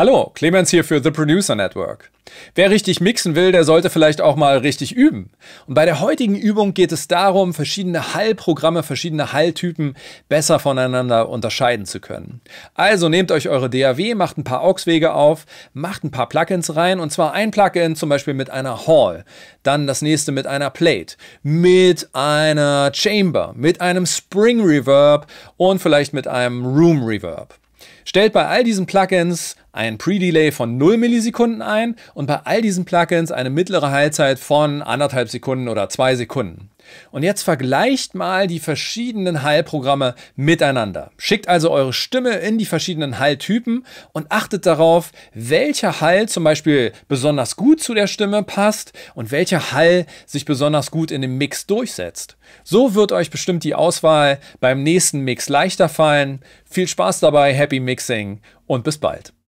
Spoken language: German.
Hallo, Clemens hier für The Producer Network. Wer richtig mixen will, der sollte vielleicht auch mal richtig üben. Und bei der heutigen Übung geht es darum, verschiedene Hallprogramme, verschiedene Halltypen besser voneinander unterscheiden zu können. Also nehmt euch eure DAW, macht ein paar AUX-Wege auf, macht ein paar Plugins rein und zwar ein Plugin zum Beispiel mit einer Hall, dann das nächste mit einer Plate, mit einer Chamber, mit einem Spring Reverb und vielleicht mit einem Room Reverb. Stellt bei all diesen Plugins ein Pre-Delay von 0 Millisekunden ein und bei all diesen Plugins eine mittlere Heilzeit von anderthalb Sekunden oder zwei Sekunden. Und jetzt vergleicht mal die verschiedenen Heilprogramme miteinander. Schickt also eure Stimme in die verschiedenen Heiltypen und achtet darauf, welcher Hall zum Beispiel besonders gut zu der Stimme passt und welcher Hall sich besonders gut in dem Mix durchsetzt. So wird euch bestimmt die Auswahl beim nächsten Mix leichter fallen. Viel Spaß dabei, happy Mixing und bis bald.